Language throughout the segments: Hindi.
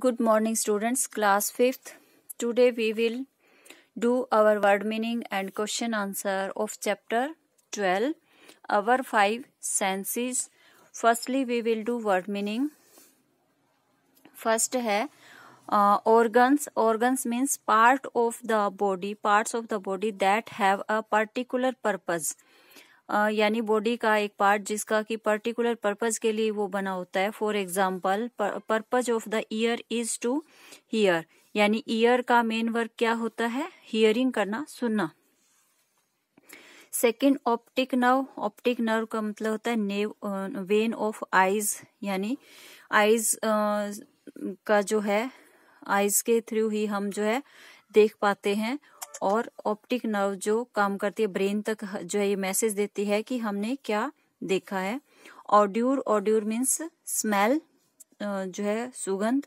Good morning students class 5th. Today we will do our word meaning and question answer of chapter 12 our five senses. Firstly we will do word meaning. First है uh, organs. Organs means part of the body parts of the body that have a particular purpose. यानी बॉडी का एक पार्ट जिसका कि पर्टिकुलर पर्पज के लिए वो बना होता है for example purpose of the ear is to hear यानी ईयर का मेन वर्क क्या होता है हियरिंग करना सुनना second optic nerve optic nerve का मतलब होता है नेव वेन ऑफ आईज यानी आईज का जो है आईज के थ्रू ही हम जो है देख पाते हैं और ऑप्टिक नर्व जो काम करती है ब्रेन तक जो है ये मैसेज देती है कि हमने क्या देखा है ऑड्यूर ऑड्यूर मीन्स स्मेल जो है सुगंध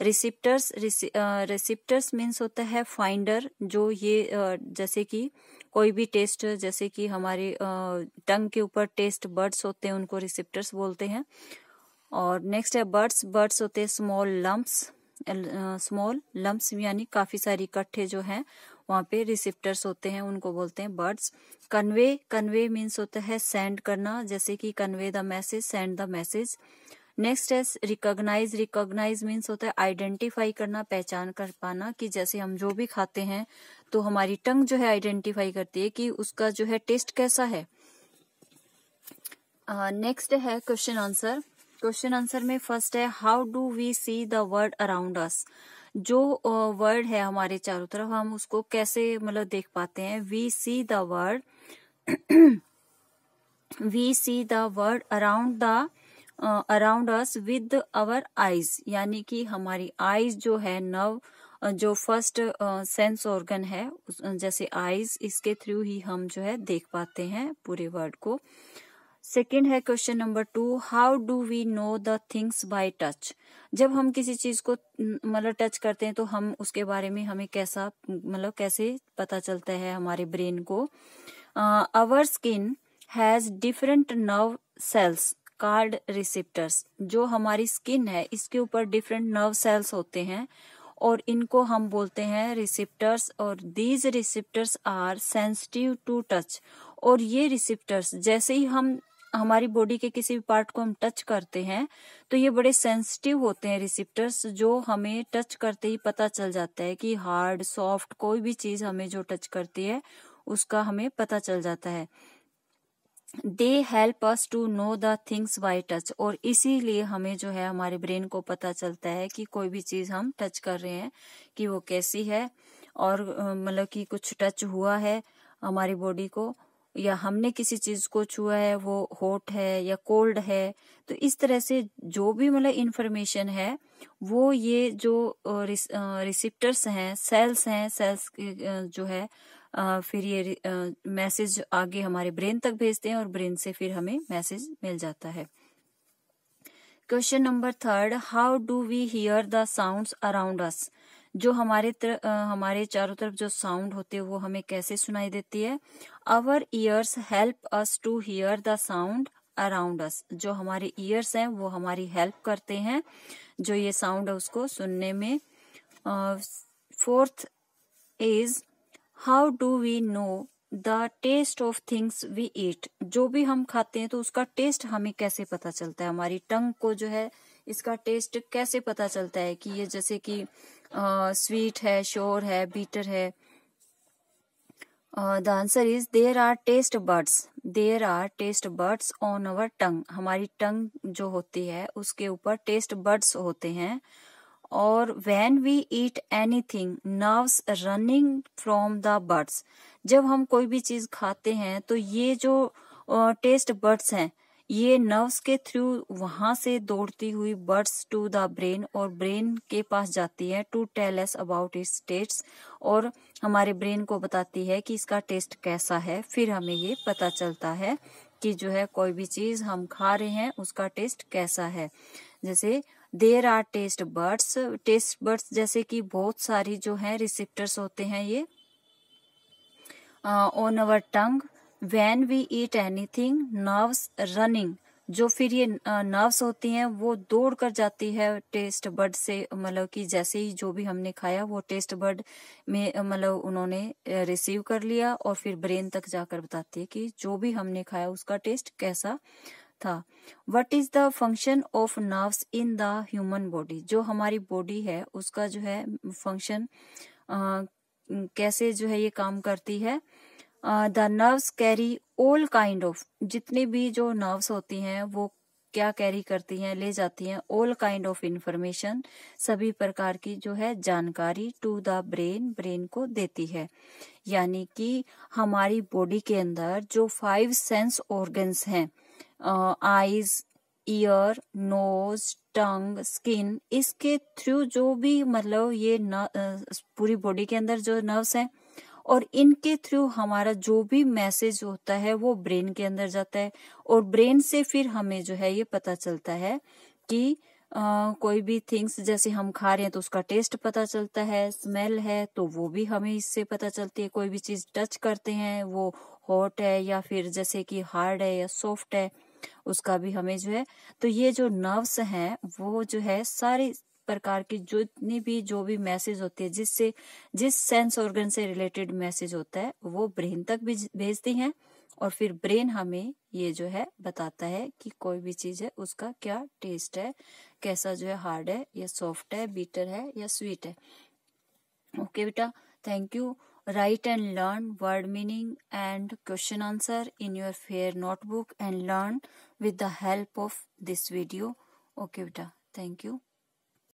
रिसिप्टर्स रिसिप्टर्स मीन्स होता है फाइंडर जो ये जैसे कि कोई भी टेस्ट जैसे कि हमारे टंग के ऊपर टेस्ट बर्ड्स होते हैं उनको रिसिप्टर्स बोलते हैं और नेक्स्ट है बर्ड्स बर्ड्स होते हैं स्मॉल लम्ब्स स्मॉल लम्ब्स यानी काफ़ी सारी इकट्ठे जो हैं वहाँ पे रिसिप्टर्स होते हैं उनको बोलते हैं बर्ड्स कन्वे कन्वे मीन्स होता है सेंड करना जैसे कि convey the message send the message next है रिकॉग्नाइज रिकॉग्नाइज मीन्स होता है आइडेंटिफाई करना पहचान कर पाना कि जैसे हम जो भी खाते हैं तो हमारी टंग जो है आइडेंटिफाई करती है कि उसका जो है टेस्ट कैसा है नेक्स्ट uh, है क्वेश्चन आंसर क्वेश्चन आंसर में फर्स्ट है how do we see the world around us जो वर्ड है हमारे चारों तरफ हम उसको कैसे मतलब देख पाते हैं we see the world we see the world around the around us with our eyes यानी कि हमारी आईज जो है नव जो फर्स्ट सेंस ऑर्गन है जैसे आईज इसके थ्रू ही हम जो है देख पाते हैं पूरे वर्ड को सेकेंड है question number two how do we know the things by touch जब हम किसी चीज को मतलब टच करते हैं तो हम उसके बारे में हमें कैसा मतलब कैसे पता चलता है हमारे ब्रेन को our skin has different nerve cells called receptors जो हमारी स्किन है इसके ऊपर डिफरेंट नर्व सेल्स होते हैं और इनको हम बोलते हैं रिसिप्टर्स और these receptors are sensitive to touch और ये रिसिप्टर्स जैसे ही हम हमारी बॉडी के किसी भी पार्ट को हम टच करते हैं तो ये बड़े सेंसिटिव होते हैं रिसिप्टर्स जो हमें टच करते ही पता चल जाता है कि हार्ड सॉफ्ट कोई भी चीज हमें जो टच करती है उसका हमें पता चल जाता है they help us to know the things by touch और इसीलिए हमें जो है हमारे ब्रेन को पता चलता है कि कोई भी चीज हम टच कर रहे हैं कि वो कैसी है और मतलब कि कुछ टच हुआ है हमारी बॉडी को या हमने किसी चीज को छुआ है वो हॉट है या कोल्ड है तो इस तरह से जो भी मतलब इंफॉर्मेशन है वो ये जो रिसिप्टर्स हैं सेल्स हैं सेल्स जो है फिर ये मैसेज आगे हमारे ब्रेन तक भेजते हैं और ब्रेन से फिर हमें मैसेज मिल जाता है question number third how do we hear the sound around us जो हमारे तर, हमारे चारों तरफ जो साउंड होते हैं वो हमें कैसे सुनाई देती है our ears help us to hear the sound around us जो हमारे ईयर्स हैं वो हमारी हेल्प करते हैं जो ये साउंड है उसको सुनने में fourth is how do we know the taste of things we eat जो भी हम खाते हैं तो उसका टेस्ट हमें कैसे पता चलता है हमारी टंग को जो है इसका टेस्ट कैसे पता चलता है कि ये जैसे कि स्वीट है श्योर है बीटर है the answer is there are taste buds there are taste buds on our tongue हमारी टंग जो होती है उसके ऊपर टेस्ट बर्ड्स होते हैं और when we eat anything nerves running from the buds जब हम कोई भी चीज खाते हैं तो ये जो टेस्ट बर्ड्स हैं ये नर्व्स के थ्रू वहां से दौड़ती हुई बर्ड्स टू द ब्रेन और ब्रेन के पास जाती है to tell us about its taste और हमारे ब्रेन को बताती है कि इसका टेस्ट कैसा है फिर हमें ये पता चलता है कि जो है कोई भी चीज हम खा रहे हैं उसका टेस्ट कैसा है जैसे there are taste buds taste buds जैसे कि बहुत सारी जो है रिसिप्टर्स होते हैं ये on our tongue when we eat anything nerves running जो फिर ये नर्व्स होती हैं वो दौड़ कर जाती है टेस्ट बर्ड से मतलब कि जैसे ही जो भी हमने खाया वो टेस्ट बर्ड में मतलब उन्होंने रिसीव कर लिया और फिर ब्रेन तक जाकर बताती है कि जो भी हमने खाया उसका टेस्ट कैसा था what is the function of nerves in the human body जो हमारी बॉडी है उसका जो है फंक्शन कैसे जो है ये काम करती है the nerves carry all kind of जितनी भी जो नर्व्स होती हैं वो क्या कैरी करती हैं ले जाती हैं ऑल काइंड ऑफ इंफॉर्मेशन सभी प्रकार की जो है जानकारी टू द ब्रेन ब्रेन को देती है यानी कि हमारी बॉडी के अंदर जो फाइव सेंस ऑर्गन्स हैं eyes ear nose tongue skin इसके थ्रू जो भी मतलब ये न, पूरी बॉडी के अंदर जो नर्व्स हैं और इनके थ्रू हमारा जो भी मैसेज होता है वो ब्रेन के अंदर जाता है और ब्रेन से फिर हमें जो है ये पता चलता है कि आ, कोई भी थिंग्स जैसे हम खा रहे हैं तो उसका टेस्ट पता चलता है स्मेल है तो वो भी हमें इससे पता चलती है कोई भी चीज टच करते हैं वो हॉट है या फिर जैसे कि हार्ड है या सॉफ्ट है उसका भी हमें जो है तो ये जो नर्व्स हैं वो जो है सारी प्रकार की जितनी भी जो भी मैसेज होती है जिससे जिस सेंस ऑर्गन से रिलेटेड मैसेज होता है वो ब्रेन तक भी भेजती हैं और फिर ब्रेन हमें ये जो है बताता है कि कोई भी चीज है उसका क्या टेस्ट है कैसा जो है हार्ड है या सॉफ्ट है बीटर है या स्वीट है ओके okay, बेटा thank you write and learn word meaning and question answer in your fair notebook and learn with the help of this video okay बेटा थैंक यू